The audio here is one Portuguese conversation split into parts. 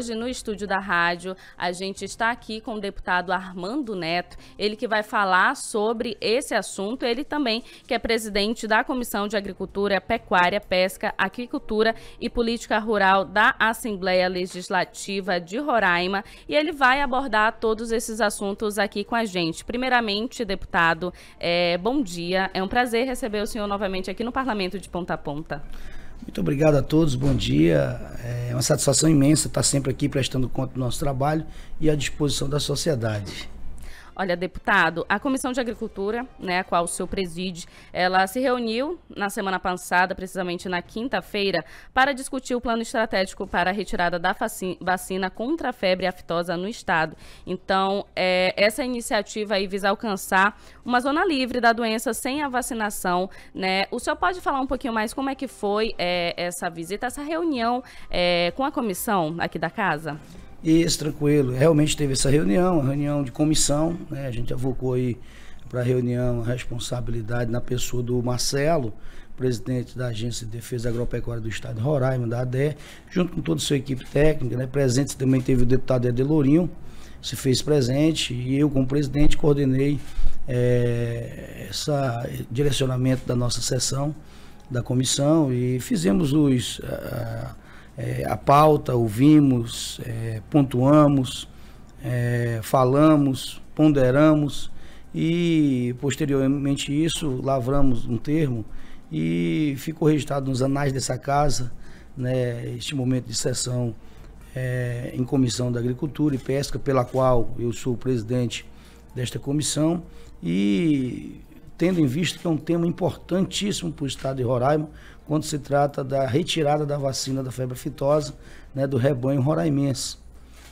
hoje no estúdio da rádio a gente está aqui com o deputado Armando Neto, ele que vai falar sobre esse assunto, ele também que é presidente da Comissão de Agricultura, Pecuária, Pesca, Aquicultura e Política Rural da Assembleia Legislativa de Roraima e ele vai abordar todos esses assuntos aqui com a gente. Primeiramente, deputado, é, bom dia, é um prazer receber o senhor novamente aqui no Parlamento de Ponta a Ponta. Muito obrigado a todos, bom dia. É uma satisfação imensa estar sempre aqui prestando conta do nosso trabalho e à disposição da sociedade. Olha, deputado, a Comissão de Agricultura, né, a qual o senhor preside, ela se reuniu na semana passada, precisamente na quinta-feira, para discutir o plano estratégico para a retirada da vacina contra a febre aftosa no estado. Então, é, essa iniciativa aí visa alcançar uma zona livre da doença sem a vacinação, né? O senhor pode falar um pouquinho mais como é que foi é, essa visita, essa reunião é, com a comissão aqui da casa? Isso, tranquilo. Realmente teve essa reunião, a reunião de comissão, né? A gente avocou aí para a reunião a responsabilidade na pessoa do Marcelo, presidente da Agência de Defesa Agropecuária do Estado de Roraima, da ADE, junto com toda a sua equipe técnica, né? Presente também teve o deputado Edelourinho, se fez presente, e eu, como presidente, coordenei é, eh, esse direcionamento da nossa sessão, da comissão, e fizemos os. Eh, é, a pauta, ouvimos, é, pontuamos, é, falamos, ponderamos e, posteriormente isso, lavramos um termo e ficou registrado nos anais dessa casa, né, este momento de sessão é, em Comissão da Agricultura e Pesca, pela qual eu sou o presidente desta comissão e tendo em vista que é um tema importantíssimo para o estado de Roraima, quando se trata da retirada da vacina da febre aftosa né, do rebanho roraimense,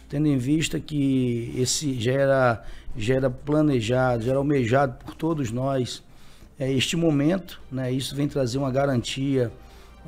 tendo em vista que esse já era, já era planejado, já era almejado por todos nós é, este momento, né, isso vem trazer uma garantia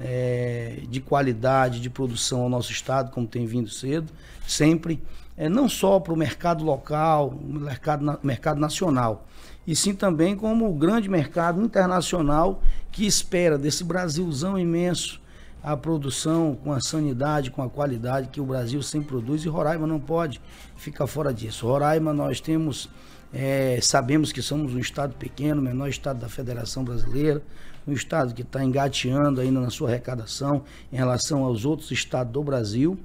é, de qualidade de produção ao nosso estado, como tem vindo cedo, sempre é, não só para o mercado local, mercado, mercado nacional, e sim também como o grande mercado internacional que espera desse Brasilzão imenso a produção com a sanidade, com a qualidade que o Brasil sempre produz e Roraima não pode ficar fora disso. Roraima nós temos, é, sabemos que somos um estado pequeno, menor estado da Federação Brasileira, um estado que está engateando ainda na sua arrecadação em relação aos outros estados do Brasil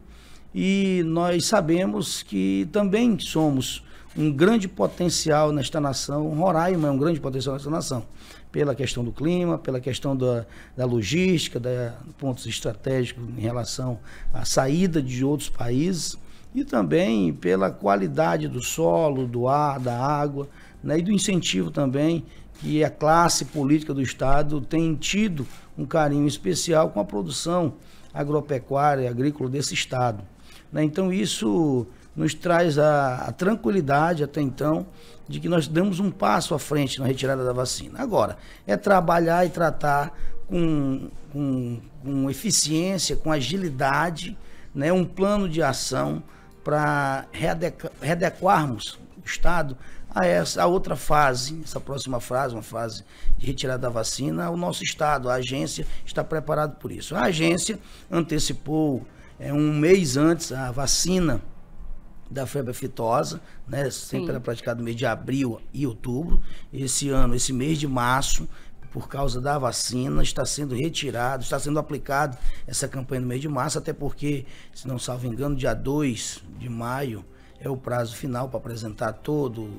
e nós sabemos que também somos um grande potencial nesta nação. Roraima é um grande potencial nesta nação, pela questão do clima, pela questão da, da logística, da pontos estratégicos em relação à saída de outros países e também pela qualidade do solo, do ar, da água, né, e do incentivo também que a classe política do Estado tem tido um carinho especial com a produção agropecuária e agrícola desse Estado. Né? Então isso nos traz a, a, tranquilidade até então de que nós damos um passo à frente na retirada da vacina. Agora, é trabalhar e tratar com, com, com eficiência, com agilidade, né, um plano de ação para readequ readequarmos o Estado a essa a outra fase, essa próxima fase, uma fase de retirada da vacina, o nosso Estado, a agência, está preparado por isso. A agência antecipou é, um mês antes a vacina da febre aftosa, né? Sempre Sim. era praticado no mês de abril e outubro. Esse ano, esse mês de março, por causa da vacina, está sendo retirado, está sendo aplicado essa campanha no mês de março, até porque, se não salvo engano, dia 2 de maio é o prazo final para apresentar todo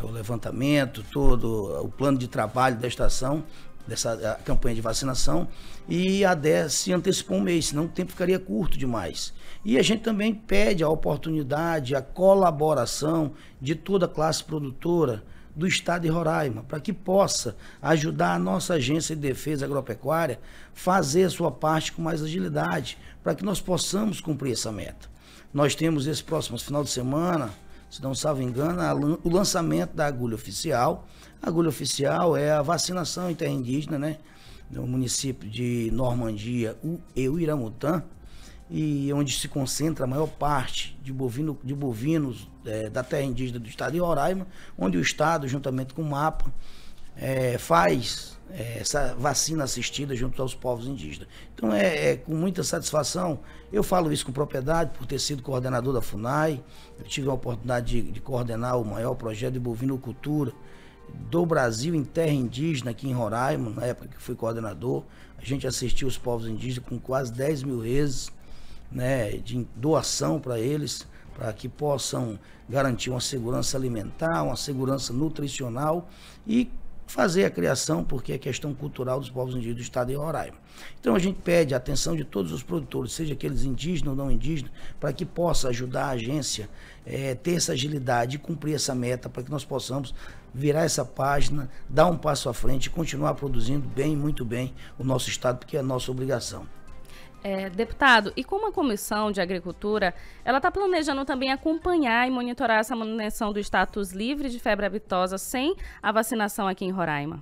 é, o levantamento, todo o plano de trabalho da estação dessa campanha de vacinação e a DES se antecipou um mês, senão o tempo ficaria curto demais. E a gente também pede a oportunidade, a colaboração de toda a classe produtora do Estado de Roraima, para que possa ajudar a nossa Agência de Defesa Agropecuária fazer a sua parte com mais agilidade, para que nós possamos cumprir essa meta. Nós temos esse próximo final de semana, se não salvo engano, a, o lançamento da agulha oficial. A agulha oficial é a vacinação em terra indígena, né? No município de Normandia, o Euiramutã, e onde se concentra a maior parte de, bovino, de bovinos é, da terra indígena do estado de Roraima, onde o estado, juntamente com o MAPA, é, faz é, essa vacina assistida junto aos povos indígenas. Então, é, é, com muita satisfação, eu falo isso com propriedade, por ter sido coordenador da FUNAI, eu tive a oportunidade de, de coordenar o maior projeto de bovinocultura do Brasil em terra indígena, aqui em Roraima, na época que fui coordenador. A gente assistiu os povos indígenas com quase 10 mil vezes né, de doação para eles, para que possam garantir uma segurança alimentar, uma segurança nutricional e fazer a criação, porque é questão cultural dos povos indígenas do estado de Roraima. Então a gente pede a atenção de todos os produtores, seja aqueles indígenas ou não indígenas, para que possa ajudar a agência é, ter essa agilidade e cumprir essa meta, para que nós possamos virar essa página, dar um passo à frente e continuar produzindo bem, muito bem, o nosso estado, porque é a nossa obrigação. É, deputado, e como a Comissão de Agricultura, ela está planejando também acompanhar e monitorar essa manutenção do status livre de febre aftosa sem a vacinação aqui em Roraima?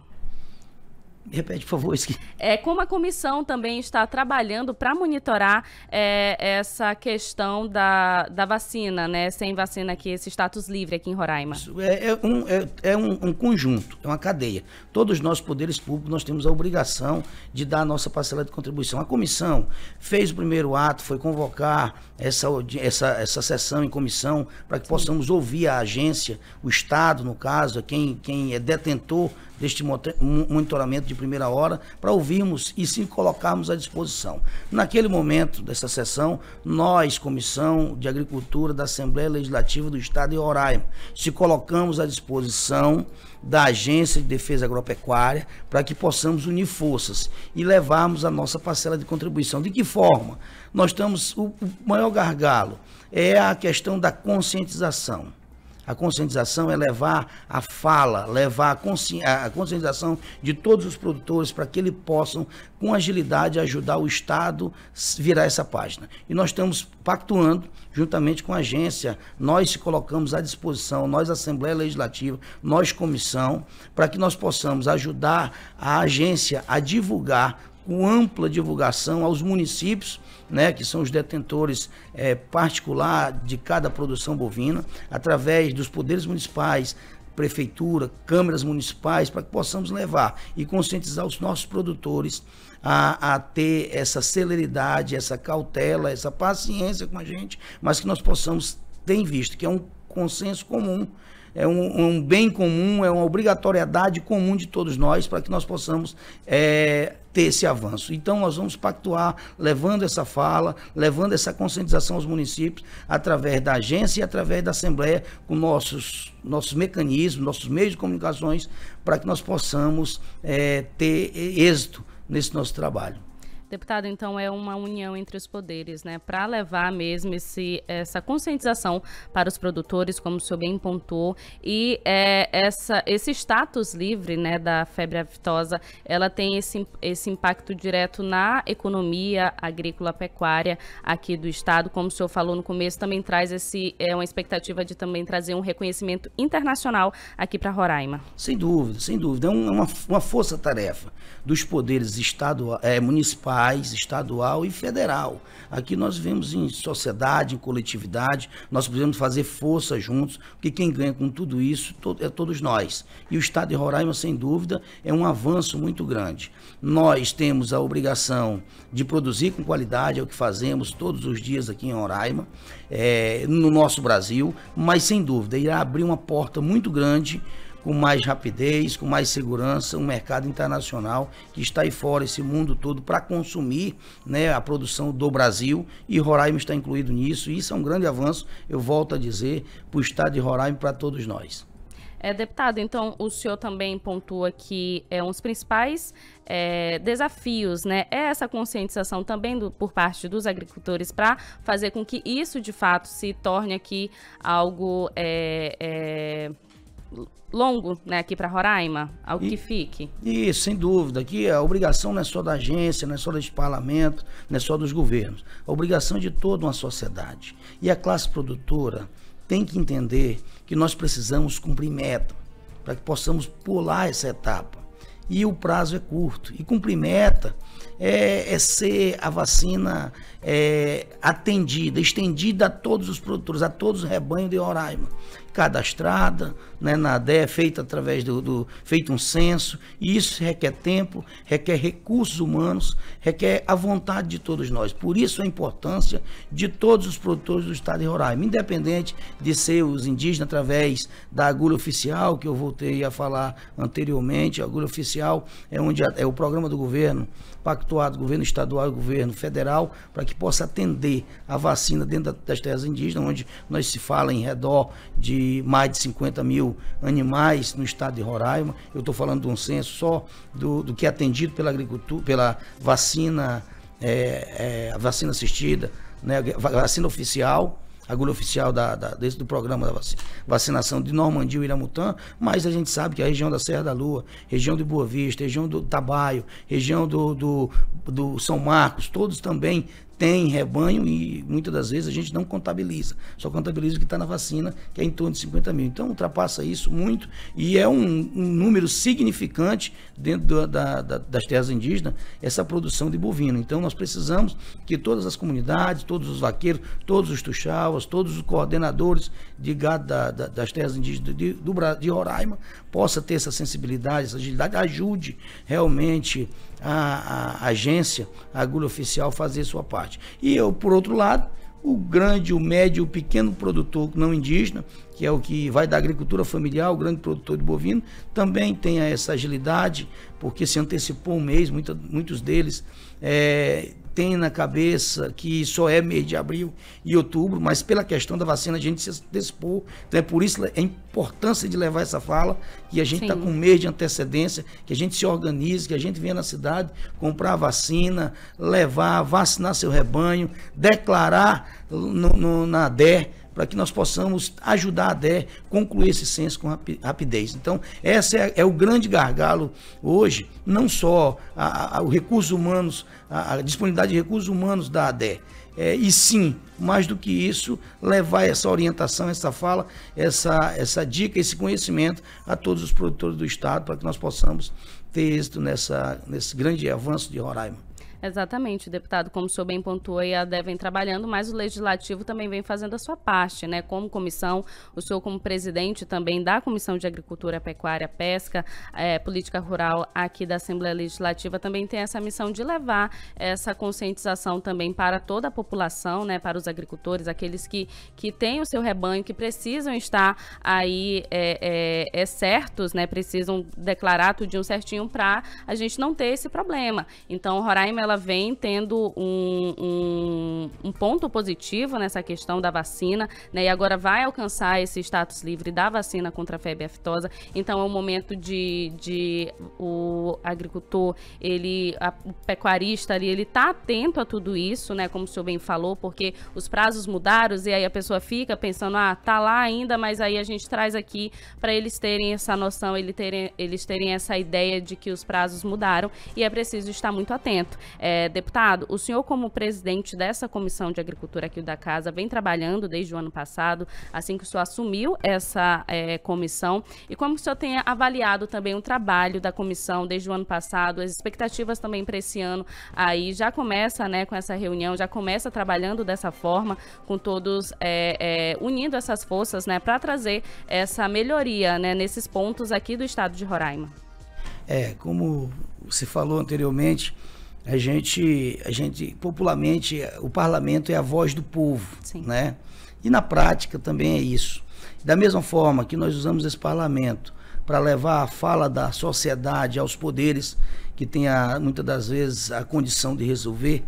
Repete, por favor. Esqui. É, como a comissão também está trabalhando para monitorar é, essa questão da, da vacina, né? Sem vacina aqui, esse status livre aqui em Roraima. É, é, um, é, é um, um, conjunto, é uma cadeia. Todos nós, poderes públicos, nós temos a obrigação de dar a nossa parcela de contribuição. A comissão fez o primeiro ato, foi convocar essa, essa, essa sessão em comissão para que Sim. possamos ouvir a agência, o Estado, no caso, quem, quem é detentor deste monitoramento de primeira hora para ouvirmos e se colocarmos à disposição. Naquele momento dessa sessão, nós, Comissão de Agricultura da Assembleia Legislativa do Estado de Roraima, se colocamos à disposição da Agência de Defesa Agropecuária para que possamos unir forças e levarmos a nossa parcela de contribuição. De que forma? Nós estamos o maior gargalo é a questão da conscientização. A conscientização é levar a fala, levar a, consci... a conscientização de todos os produtores para que eles possam, com agilidade, ajudar o Estado virar essa página. E nós estamos pactuando juntamente com a agência, nós se colocamos à disposição, nós Assembleia Legislativa, nós comissão, para que nós possamos ajudar a agência a divulgar com ampla divulgação aos municípios, né, que são os detentores é, particular de cada produção bovina, através dos poderes municipais, prefeitura, câmaras municipais, para que possamos levar e conscientizar os nossos produtores a, a, ter essa celeridade, essa cautela, essa paciência com a gente, mas que nós possamos ter visto que é um consenso comum é um, um bem comum, é uma obrigatoriedade comum de todos nós para que nós possamos é, ter esse avanço. Então, nós vamos pactuar, levando essa fala, levando essa conscientização aos municípios, através da agência e através da Assembleia, com nossos, nossos mecanismos, nossos meios de comunicações, para que nós possamos é, ter êxito nesse nosso trabalho. Deputado, então é uma união entre os poderes, né, para levar mesmo esse, essa conscientização para os produtores, como o senhor bem pontuou, e é, essa, esse status livre, né, da febre aftosa, ela tem esse, esse impacto direto na economia agrícola pecuária aqui do estado, como o senhor falou no começo, também traz esse é uma expectativa de também trazer um reconhecimento internacional aqui para Roraima. Sem dúvida, sem dúvida, é uma, uma força-tarefa dos poderes estadual, é, municipal municipais, estadual e federal. Aqui nós vivemos em sociedade, em coletividade, nós precisamos fazer força juntos, porque quem ganha com tudo isso é todos nós. E o Estado de Roraima, sem dúvida, é um avanço muito grande. Nós temos a obrigação de produzir com qualidade, é o que fazemos todos os dias aqui em Roraima, é, no nosso Brasil, mas sem dúvida, irá abrir uma porta muito grande com mais rapidez, com mais segurança, um mercado internacional que está aí fora, esse mundo todo, para consumir né, a produção do Brasil e Roraima está incluído nisso. E isso é um grande avanço, eu volto a dizer, para o estado de Roraima e para todos nós. É, deputado, então o senhor também pontua que é, um dos principais é, desafios né, é essa conscientização também do, por parte dos agricultores para fazer com que isso de fato se torne aqui algo é, é longo, né, aqui para Roraima, ao e, que fique. Isso, sem dúvida. que a obrigação não é só da agência, não é só do parlamento, não é só dos governos. A obrigação é de toda uma sociedade. E a classe produtora tem que entender que nós precisamos cumprir meta para que possamos pular essa etapa. E o prazo é curto. E cumprir meta é, é ser a vacina é, atendida, estendida a todos os produtores, a todos os rebanhos de Roraima cadastrada, né, na ADE, é feita através do, do, feito um censo, e isso requer tempo, requer recursos humanos, requer a vontade de todos nós. Por isso a importância de todos os produtores do estado de Roraima, independente de ser os indígenas através da agulha oficial, que eu voltei a falar anteriormente, a agulha oficial é onde é o programa do governo pactuado governo estadual e governo federal para que possa atender a vacina dentro das terras indígenas, onde nós se fala em redor de mais de 50 mil animais no estado de Roraima. Eu estou falando de um censo só do, do que é atendido pela agricultura, pela vacina, é, é, a vacina assistida, né, a vacina oficial agulha oficial da, da, desse, do programa da vacinação de Normandia e Iramutã, mas a gente sabe que a região da Serra da Lua, região de Boa Vista, região do Tabaio, região do, do, do São Marcos, todos também tem rebanho e muitas das vezes a gente não contabiliza, só contabiliza o que está na vacina, que é em torno de 50 mil. Então ultrapassa isso muito e é um, um número significante dentro do, da, da, das terras indígenas essa produção de bovino. Então nós precisamos que todas as comunidades, todos os vaqueiros, todos os tuxauas, todos os coordenadores de gado da, das terras indígenas de, do, de Roraima possa ter essa sensibilidade, essa agilidade, ajude realmente a, a agência, a agulha oficial, fazer sua parte. E eu, por outro lado, o grande, o médio, o pequeno produtor não indígena, que é o que vai da agricultura familiar, o grande produtor de bovino, também tenha essa agilidade, porque se antecipou um mês, muitos deles é, tem na cabeça que só é mês de abril e outubro, mas pela questão da vacina a gente se antecipou. Então é por isso é a importância de levar essa fala, que a gente está com um mês de antecedência, que a gente se organize, que a gente venha na cidade comprar a vacina, levar, vacinar seu rebanho, declarar no, no na DER para que nós possamos ajudar a DER a concluir esse censo com rapidez. Então, esse é, é o grande gargalo hoje, não só a, a, o recurso humanos, a, a, disponibilidade de recursos humanos da ADE. é, e sim, mais do que isso, levar essa orientação, essa fala, essa, essa dica, esse conhecimento a todos os produtores do Estado para que nós possamos ter êxito nessa, nesse grande avanço de Roraima. Exatamente, deputado, como o senhor bem pontuou, a devem trabalhando, mas o Legislativo também vem fazendo a sua parte, né? Como comissão, o senhor como presidente também da Comissão de Agricultura, Pecuária, Pesca, eh, Política Rural aqui da Assembleia Legislativa também tem essa missão de levar essa conscientização também para toda a população, né? Para os agricultores, aqueles que, que têm o seu rebanho, que precisam estar aí é, é, é certos, né? Precisam declarar um certinho para a gente não ter esse problema. Então, Roraima ela vem tendo um, um, um, ponto positivo nessa questão da vacina, né? E agora vai alcançar esse status livre da vacina contra a febre aftosa. Então é um momento de, de o agricultor, ele, a, o pecuarista ali, ele tá atento a tudo isso, né? Como o senhor bem falou, porque os prazos mudaram e aí a pessoa fica pensando, ah, tá lá ainda, mas aí a gente traz aqui para eles terem essa noção, eles terem, eles terem essa ideia de que os prazos mudaram e é preciso estar muito atento. É, deputado, o senhor, como presidente dessa comissão de agricultura aqui da casa, vem trabalhando desde o ano passado, assim que o senhor assumiu essa é, comissão, e como o senhor tem avaliado também o trabalho da comissão desde o ano passado, as expectativas também para esse ano aí, já começa né, com essa reunião, já começa trabalhando dessa forma, com todos é, é unindo essas forças né, para trazer essa melhoria né, nesses pontos aqui do estado de Roraima. É, como você falou anteriormente, a gente, a gente popularmente, o parlamento é a voz do povo, Sim. né? E na prática também é isso. Da mesma forma que nós usamos esse parlamento para levar a fala da sociedade aos poderes que tem muitas das vezes a condição de resolver,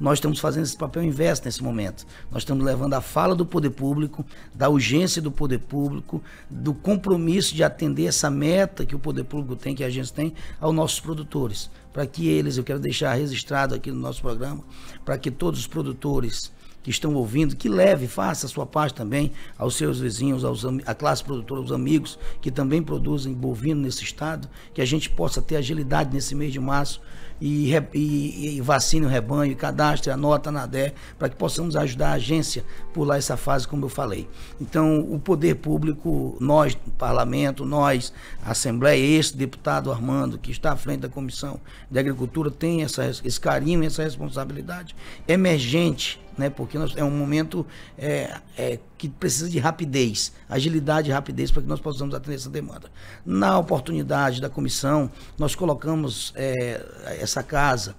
nós estamos fazendo esse papel inverso nesse momento. Nós estamos levando a fala do poder público, da urgência do poder público, do compromisso de atender essa meta que o poder público tem, que a agência tem, aos nossos produtores para que eles, eu quero deixar registrado aqui no nosso programa, para que todos os produtores que estão ouvindo, que leve, faça a sua parte também aos seus vizinhos, aos, à classe produtora, aos amigos que também produzem bovino nesse estado, que a gente possa ter agilidade nesse mês de março e, e, e vacine o rebanho, cadastre, anota na DE, para que possamos ajudar a agência a pular essa fase, como eu falei. Então, o poder público, nós, parlamento, nós, Assembleia, esse deputado Armando, que está à frente da Comissão de Agricultura, tem essa, esse carinho, essa responsabilidade emergente, né? porque nós, é um momento é, é, que precisa de rapidez, agilidade e rapidez para que nós possamos atender essa demanda. Na oportunidade da comissão, nós colocamos é, essa casa,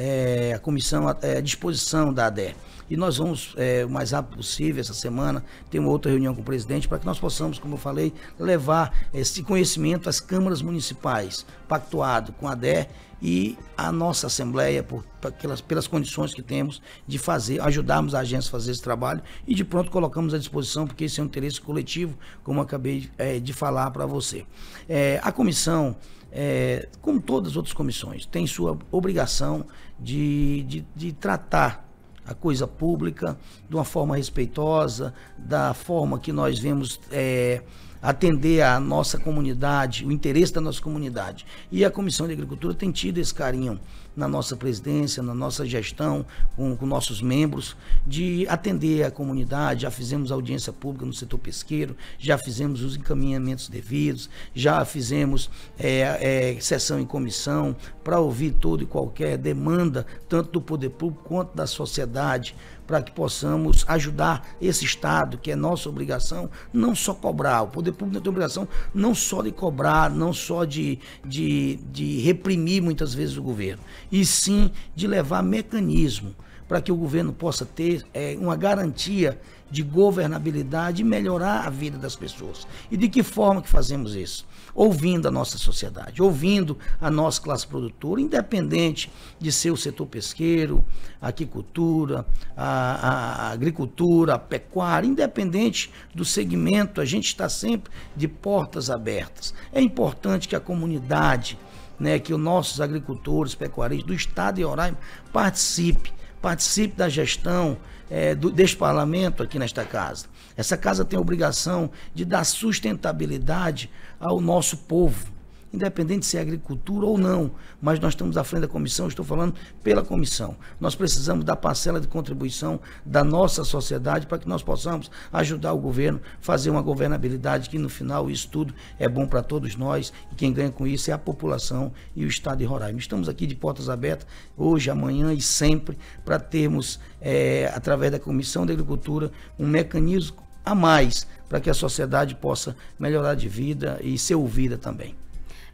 é, a comissão eh, à disposição da ADER. E nós vamos, é, o mais rápido possível, essa semana, ter uma outra reunião com o presidente para que nós possamos, como eu falei, levar esse conhecimento às câmaras municipais, pactuado com a DER e a nossa Assembleia, por, pelas, pelas condições que temos de fazer, ajudarmos a agência a fazer esse trabalho e de pronto colocamos à disposição, porque esse é um interesse coletivo, como acabei é, de falar para você. É, a comissão, é, como todas as outras comissões, tem sua obrigação de, de, de tratar a coisa pública de uma forma respeitosa, da forma que nós vemos é, atender a nossa comunidade, o interesse da nossa comunidade. E a Comissão de Agricultura tem tido esse carinho na nossa presidência, na nossa gestão, com, com nossos membros, de atender a comunidade. Já fizemos audiência pública no setor pesqueiro, já fizemos os encaminhamentos devidos, já fizemos é, é, sessão em comissão para ouvir toda e qualquer demanda, tanto do poder público quanto da sociedade para que possamos ajudar esse Estado, que é nossa obrigação, não só cobrar. O poder público tem obrigação não só de cobrar, não só de, de, de reprimir muitas vezes o governo, e sim de levar mecanismo para que o governo possa ter é, uma garantia de governabilidade e melhorar a vida das pessoas. E de que forma que fazemos isso? ouvindo a nossa sociedade, ouvindo a nossa classe produtora, independente de ser o setor pesqueiro, a aquicultura, a, a agricultura, a pecuária, independente do segmento, a gente está sempre de portas abertas. É importante que a comunidade, né, que os nossos agricultores, pecuaristas do estado de Roraima participe participe da gestão é, do, deste parlamento aqui nesta casa. Essa casa tem a obrigação de dar sustentabilidade ao nosso povo independente se é agricultura ou não, mas nós estamos à frente da comissão, estou falando pela comissão. Nós precisamos da parcela de contribuição da nossa sociedade para que nós possamos ajudar o governo, a fazer uma governabilidade que no final isso tudo é bom para todos nós e quem ganha com isso é a população e o Estado de Roraima. Estamos aqui de portas abertas hoje, amanhã e sempre para termos, é, através da Comissão da Agricultura, um mecanismo a mais para que a sociedade possa melhorar de vida e ser ouvida também.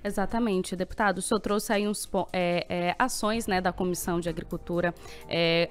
Exatamente, deputado. O senhor trouxe aí uns é, é, ações né, da Comissão de Agricultura, é,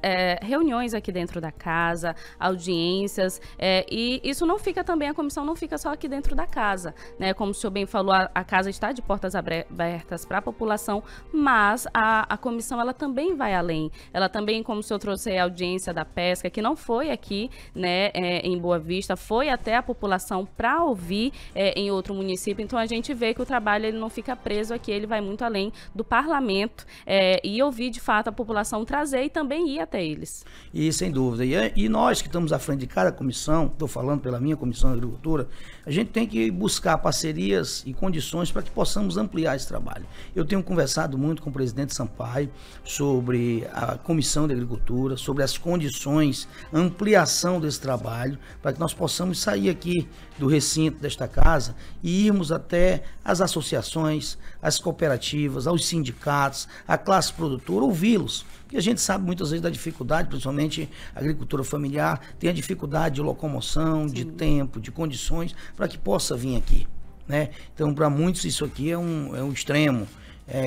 é reuniões aqui dentro da casa, audiências, é, e isso não fica também, a comissão não fica só aqui dentro da casa. Né? Como o senhor bem falou, a, a casa está de portas abertas para a população, mas a, a comissão ela também vai além. Ela também, como o senhor trouxe a audiência da pesca, que não foi aqui né, é, em Boa Vista, foi até a população para ouvir em outro município. Então a gente vê que o trabalho trabalho ele não fica preso aqui, ele vai muito além do parlamento é, e ouvir de fato a população trazer e também ir até eles. E sem dúvida. E, é, e nós que estamos à frente de cada comissão, estou falando pela minha comissão de agricultura, a gente tem que buscar parcerias e condições para que possamos ampliar esse trabalho. Eu tenho conversado muito com o presidente Sampaio sobre a comissão de agricultura, sobre as condições, ampliação desse trabalho, para que nós possamos sair aqui do recinto desta casa e irmos até as associações, as cooperativas, aos sindicatos, à classe produtora, ouvi-los. Porque a gente sabe muitas vezes da dificuldade, principalmente a agricultura familiar, tem a dificuldade de locomoção, Sim. de tempo, de condições, para que possa vir aqui. Né? Então, para muitos, isso aqui é um, é um extremo é,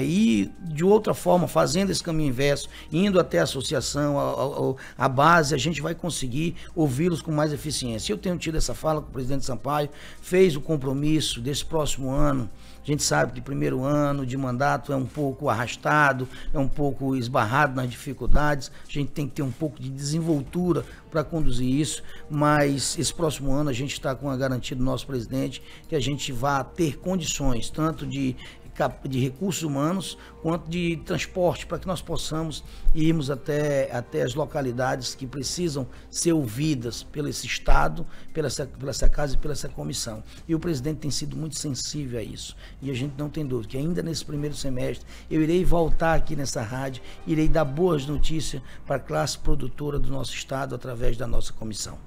de outra forma, fazendo esse caminho inverso, indo até a associação, a, a, a base, a gente vai conseguir ouvi-los com mais eficiência. Eu tenho tido essa fala com o presidente Sampaio, fez o compromisso desse próximo ano. A gente sabe que o primeiro ano de mandato é um pouco arrastado, é um pouco esbarrado nas dificuldades. A gente tem que ter um pouco de desenvoltura para conduzir isso, mas esse próximo ano a gente está com a garantia do nosso presidente que a gente vai ter condições tanto de de recursos humanos quanto de transporte, para que nós possamos irmos até, até as localidades que precisam ser ouvidas pelo esse Estado, pela essa, pela essa casa e pela essa comissão. E o presidente tem sido muito sensível a isso. E a gente não tem dúvida que ainda nesse primeiro semestre eu irei voltar aqui nessa rádio, irei dar boas notícias para a classe produtora do nosso Estado através da nossa comissão.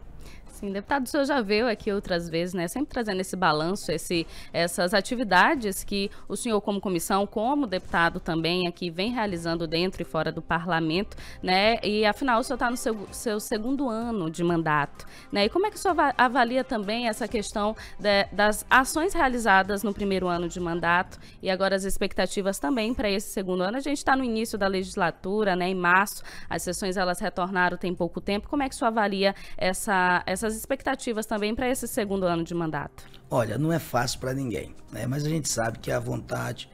Sim, deputado, o senhor já veio aqui outras vezes, né? Sempre trazendo esse balanço, esse, essas atividades que o senhor, como comissão, como deputado também aqui, vem realizando dentro e fora do parlamento, né? E afinal, o senhor está no seu, seu segundo ano de mandato, né? E como é que o senhor avalia também essa questão de, das ações realizadas no primeiro ano de mandato e agora as expectativas também para esse segundo ano? A gente está no início da legislatura, né? Em março, as sessões elas retornaram tem pouco tempo. Como é que o senhor avalia essa, essa suas expectativas também para esse segundo ano de mandato? Olha, não é fácil para ninguém, né? mas a gente sabe que a vontade,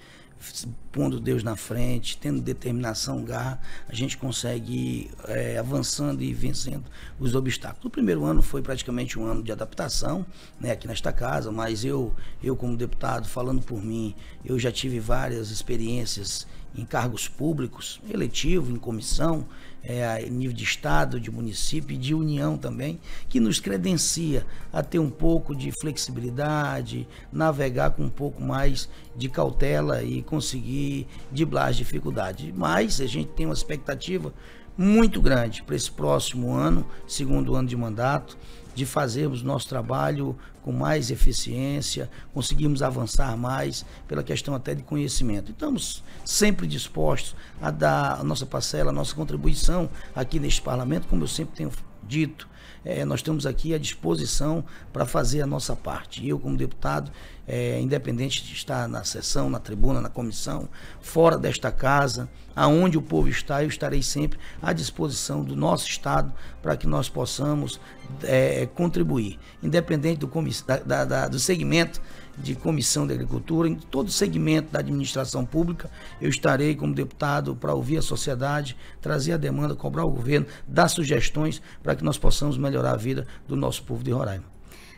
pondo Deus na frente, tendo determinação, garra, a gente consegue é, avançando e vencendo os obstáculos. O primeiro ano foi praticamente um ano de adaptação, né, aqui nesta casa, mas eu, eu como deputado, falando por mim, eu já tive várias experiências em cargos públicos, eletivo, em comissão, é, nível de Estado, de município e de União também, que nos credencia a ter um pouco de flexibilidade, navegar com um pouco mais de cautela e conseguir driblar as dificuldades. Mas a gente tem uma expectativa muito grande para esse próximo ano, segundo ano de mandato de fazermos nosso trabalho com mais eficiência, conseguirmos avançar mais pela questão até de conhecimento. Estamos sempre dispostos a dar a nossa parcela, a nossa contribuição aqui neste parlamento, como eu sempre tenho dito, é, nós estamos aqui à disposição para fazer a nossa parte. Eu, como deputado, é, independente de estar na sessão, na tribuna, na comissão, fora desta casa, aonde o povo está, eu estarei sempre à disposição do nosso Estado para que nós possamos é, contribuir, independente do, da, da, do segmento de Comissão de Agricultura, em todo segmento da administração pública. Eu estarei como deputado para ouvir a sociedade, trazer a demanda, cobrar o governo, dar sugestões para que nós possamos melhorar a vida do nosso povo de Roraima.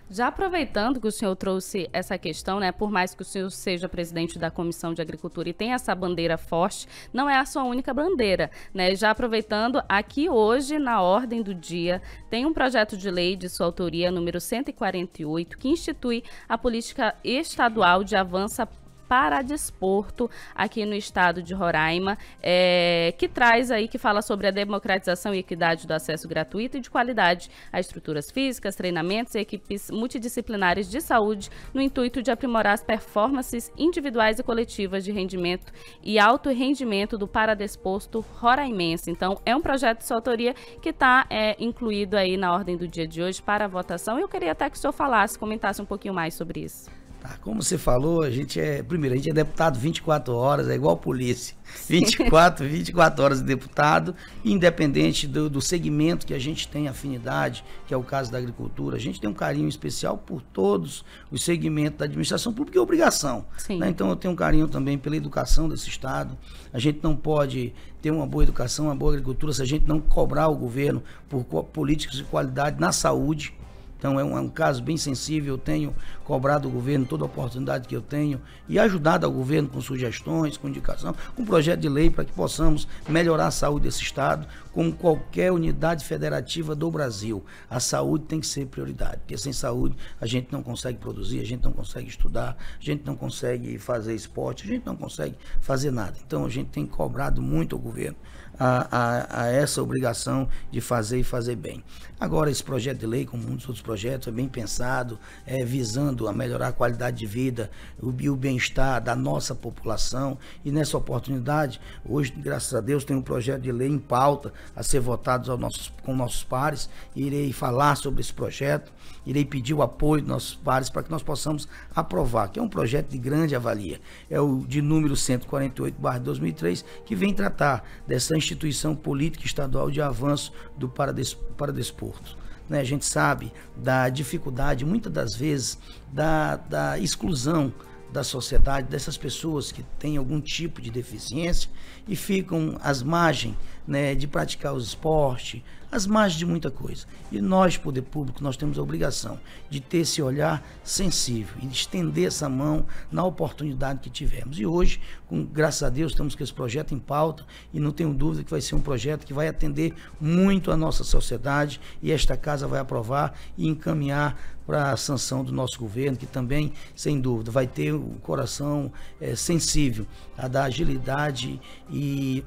Já aproveitando que o senhor trouxe essa questão, né, por mais que o senhor seja presidente da Comissão de Agricultura e tenha essa bandeira forte, não é a sua única bandeira, né? Já aproveitando, aqui hoje na ordem do dia tem um projeto de lei de sua autoria número 148 que institui a política estadual de avança para desporto aqui no estado de Roraima, é, que traz aí, que fala sobre a democratização e equidade do acesso gratuito e de qualidade a estruturas físicas, treinamentos e equipes multidisciplinares de saúde no intuito de aprimorar as performances individuais e coletivas de rendimento e alto rendimento do paradesporto roraimense. Então, é um projeto de sua autoria que está é, incluído aí na ordem do dia de hoje para votação. Eu queria até que o senhor falasse, comentasse um pouquinho mais sobre isso. Tá, como você falou, a gente é. Primeiro, a gente é deputado 24 horas, é igual a polícia. 24, 24 horas de deputado, independente do, do segmento que a gente tem afinidade, que é o caso da agricultura. A gente tem um carinho especial por todos os segmentos da administração pública e obrigação. Né? Então eu tenho um carinho também pela educação desse Estado. A gente não pode ter uma boa educação, uma boa agricultura, se a gente não cobrar o governo por políticas de qualidade na saúde. Então é um, é um, caso bem sensível, eu tenho cobrado ao governo toda a oportunidade que eu tenho e ajudado ao governo com sugestões, com indicação, com projeto de lei para que possamos melhorar a saúde desse Estado, como qualquer unidade federativa do Brasil. A saúde tem que ser prioridade, porque sem saúde a gente não consegue produzir, a gente não consegue estudar, a gente não consegue fazer esporte, a gente não consegue fazer nada. Então a gente tem cobrado muito ao governo a, a, a, essa obrigação de fazer e fazer bem. Agora, esse projeto de lei, como muitos outros projetos, é bem pensado, é visando a melhorar a qualidade de vida o, e o bem-estar da nossa população. E nessa oportunidade, hoje, graças a Deus, tem um projeto de lei em pauta a ser votado nossos, com nossos pares. Irei falar sobre esse projeto, irei pedir o apoio dos nossos pares para que nós possamos aprovar, que é um projeto de grande avalia. É o de número 148, 2003, que vem tratar dessa instituição instituição política estadual de avanço do paradesporto. Né? A gente sabe da dificuldade, muitas das vezes, da, da exclusão da sociedade dessas pessoas que têm algum tipo de deficiência e ficam às margens né, de praticar os esportes, as margens de muita coisa. E nós, poder público, nós temos a obrigação de ter esse olhar sensível e de estender essa mão na oportunidade que tivemos. E hoje, com, graças a Deus, temos com esse projeto em pauta e não tenho dúvida que vai ser um projeto que vai atender muito a nossa sociedade e esta casa vai aprovar e encaminhar para a sanção do nosso governo, que também, sem dúvida, vai ter o um coração é, sensível a da agilidade e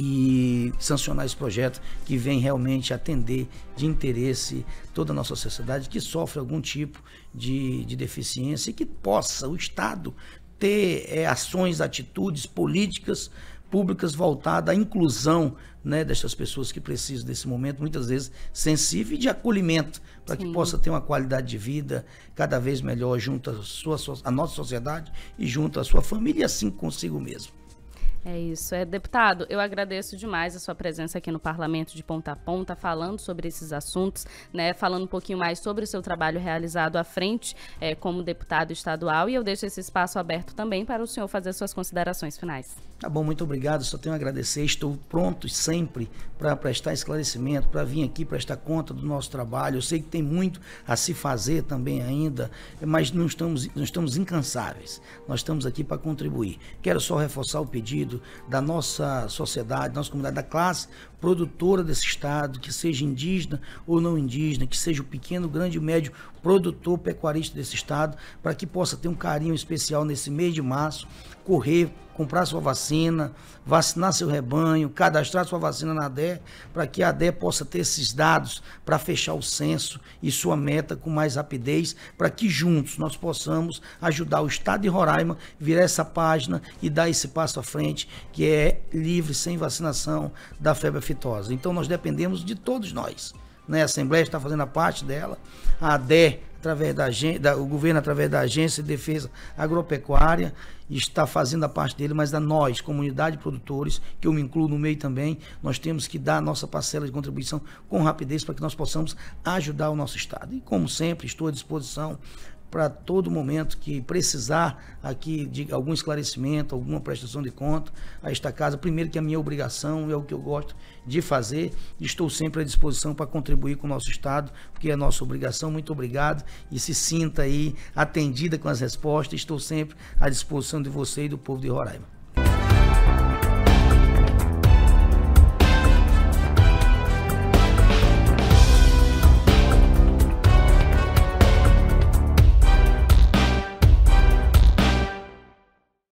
e sancionar esse projeto que vem realmente atender de interesse toda a nossa sociedade que sofre algum tipo de, de deficiência e que possa o Estado ter é, ações, atitudes políticas públicas voltadas à inclusão né, dessas pessoas que precisam desse momento, muitas vezes sensível e de acolhimento, para que possa ter uma qualidade de vida cada vez melhor junto à, sua, à nossa sociedade e junto à sua família e assim consigo mesmo. É isso, é deputado. Eu agradeço demais a sua presença aqui no Parlamento de Ponta a Ponta, falando sobre esses assuntos, né? Falando um pouquinho mais sobre o seu trabalho realizado à frente é, como deputado estadual. E eu deixo esse espaço aberto também para o senhor fazer suas considerações finais. Tá bom, muito obrigado. Só tenho a agradecer. Estou pronto sempre para prestar esclarecimento, para vir aqui prestar conta do nosso trabalho. Eu sei que tem muito a se fazer também ainda, mas não estamos, não estamos incansáveis. Nós estamos aqui para contribuir. Quero só reforçar o pedido da nossa sociedade, da nossa comunidade, da classe produtora desse estado, que seja indígena ou não indígena, que seja o pequeno, grande, médio produtor pecuarista desse estado, para que possa ter um carinho especial nesse mês de março, correr, comprar sua vacina, vacinar seu rebanho, cadastrar sua vacina na ADE, para que a ADE possa ter esses dados para fechar o censo e sua meta com mais rapidez, para que juntos nós possamos ajudar o Estado de Roraima virar essa página e dar esse passo à frente, que é livre, sem vacinação da febre aftosa. Então nós dependemos de todos nós né? A Assembleia está fazendo a parte dela, a ADE, através da, da, o governo através da Agência de Defesa Agropecuária, está fazendo a parte dele, mas a nós, comunidade de produtores, que eu me incluo no meio também, nós temos que dar a nossa parcela de contribuição com rapidez para que nós possamos ajudar o nosso Estado. E como sempre, estou à disposição para todo momento que precisar aqui de algum esclarecimento, alguma prestação de conta a esta casa. Primeiro que é a minha obrigação, é o que eu gosto de fazer. Estou sempre à disposição para contribuir com o nosso Estado, porque é nossa obrigação. Muito obrigado e se sinta aí atendida com as respostas. Estou sempre à disposição de você e do povo de Roraima.